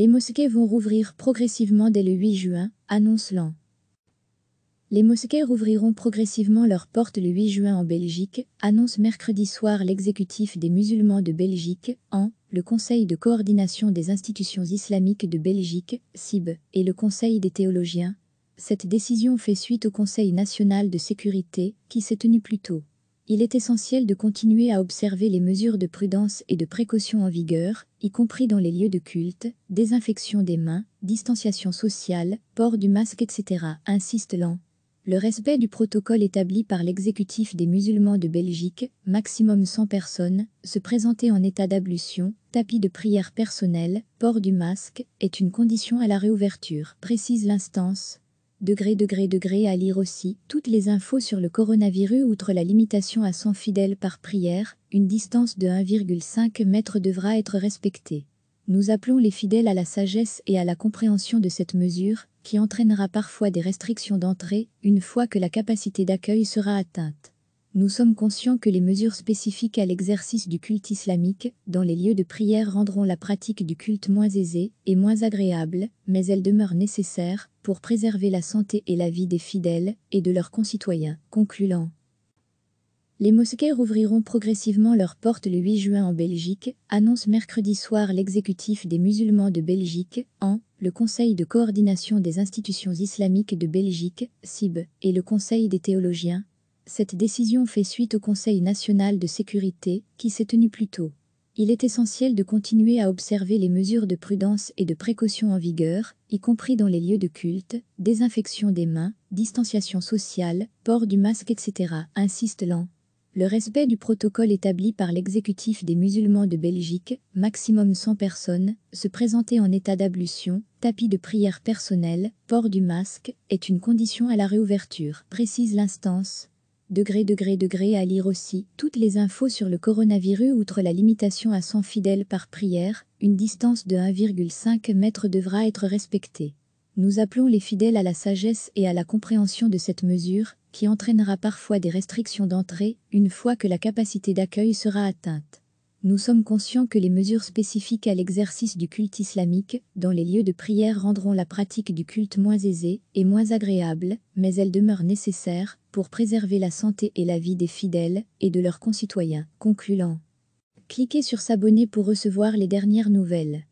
Les mosquées vont rouvrir progressivement dès le 8 juin, annonce l'AN. Les mosquées rouvriront progressivement leurs portes le 8 juin en Belgique, annonce mercredi soir l'exécutif des musulmans de Belgique, en, le Conseil de coordination des institutions islamiques de Belgique, CIB, et le Conseil des théologiens. Cette décision fait suite au Conseil national de sécurité, qui s'est tenu plus tôt il est essentiel de continuer à observer les mesures de prudence et de précaution en vigueur, y compris dans les lieux de culte, désinfection des mains, distanciation sociale, port du masque, etc., insiste l'an. Le respect du protocole établi par l'exécutif des musulmans de Belgique, maximum 100 personnes, se présenter en état d'ablution, tapis de prière personnelle, port du masque, est une condition à la réouverture, précise l'instance, Degré, degré, degré à lire aussi toutes les infos sur le coronavirus outre la limitation à 100 fidèles par prière, une distance de 1,5 mètre devra être respectée. Nous appelons les fidèles à la sagesse et à la compréhension de cette mesure, qui entraînera parfois des restrictions d'entrée une fois que la capacité d'accueil sera atteinte. Nous sommes conscients que les mesures spécifiques à l'exercice du culte islamique dans les lieux de prière rendront la pratique du culte moins aisée et moins agréable, mais elles demeurent nécessaires pour préserver la santé et la vie des fidèles et de leurs concitoyens. Concluant. Les mosquées rouvriront progressivement leurs portes le 8 juin en Belgique, annonce mercredi soir l'exécutif des musulmans de Belgique, en le Conseil de coordination des institutions islamiques de Belgique, CIB, et le Conseil des théologiens, cette décision fait suite au Conseil national de sécurité qui s'est tenu plus tôt. Il est essentiel de continuer à observer les mesures de prudence et de précaution en vigueur, y compris dans les lieux de culte, désinfection des mains, distanciation sociale, port du masque, etc., insiste l'an. Le respect du protocole établi par l'exécutif des musulmans de Belgique, maximum 100 personnes, se présenter en état d'ablution, tapis de prière personnel, port du masque, est une condition à la réouverture, précise l'instance, degré degré degré à lire aussi toutes les infos sur le coronavirus outre la limitation à 100 fidèles par prière, une distance de 1,5 m devra être respectée. Nous appelons les fidèles à la sagesse et à la compréhension de cette mesure, qui entraînera parfois des restrictions d'entrée, une fois que la capacité d'accueil sera atteinte. Nous sommes conscients que les mesures spécifiques à l'exercice du culte islamique dans les lieux de prière rendront la pratique du culte moins aisée et moins agréable, mais elles demeurent nécessaires pour préserver la santé et la vie des fidèles et de leurs concitoyens. Concluant. Cliquez sur s'abonner pour recevoir les dernières nouvelles.